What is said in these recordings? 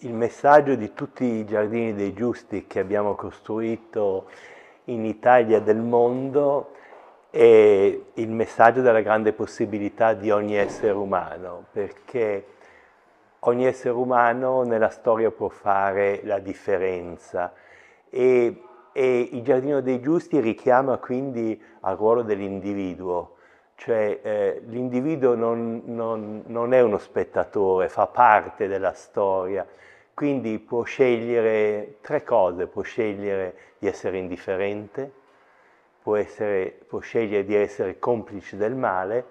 Il messaggio di tutti i giardini dei giusti che abbiamo costruito in Italia del mondo è il messaggio della grande possibilità di ogni essere umano, perché ogni essere umano nella storia può fare la differenza e, e il giardino dei giusti richiama quindi al ruolo dell'individuo cioè eh, l'individuo non, non, non, è uno spettatore, fa parte della storia, quindi può scegliere tre cose, può scegliere di essere indifferente, può, essere, può scegliere di essere complice del male,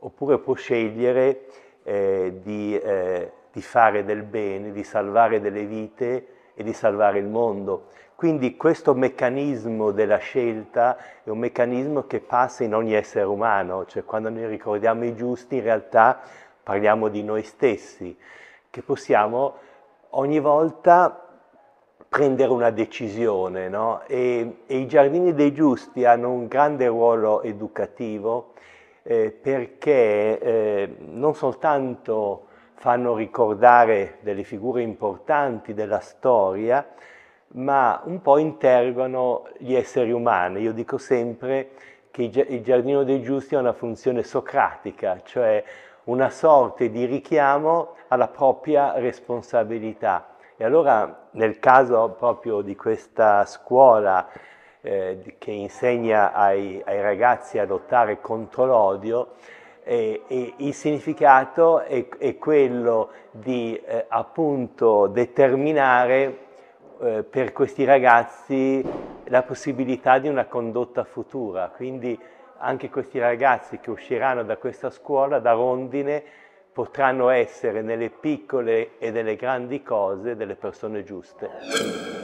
oppure può scegliere eh, di, eh, di fare del bene, di salvare delle vite e di salvare il mondo. Quindi questo meccanismo della scelta è un meccanismo che passa in ogni essere umano, cioè quando noi ricordiamo i giusti in realtà parliamo di noi stessi, che possiamo ogni volta prendere una decisione, no? e, e, i giardini dei giusti hanno un grande ruolo educativo eh, perché eh, non soltanto fanno ricordare delle figure importanti della storia, ma un po' interrogano gli esseri umani. Io dico sempre che il Giardino dei Giusti ha una funzione socratica, cioè una sorta di richiamo alla propria responsabilità. E allora nel caso proprio di questa scuola eh, che insegna ai, ai, ragazzi a lottare contro l'odio, eh, eh, il significato è, è quello di eh, appunto determinare eh, per questi ragazzi la possibilità di una condotta futura, quindi anche questi ragazzi che usciranno da questa scuola, da Rondine, potranno essere nelle piccole e nelle grandi cose delle persone giuste.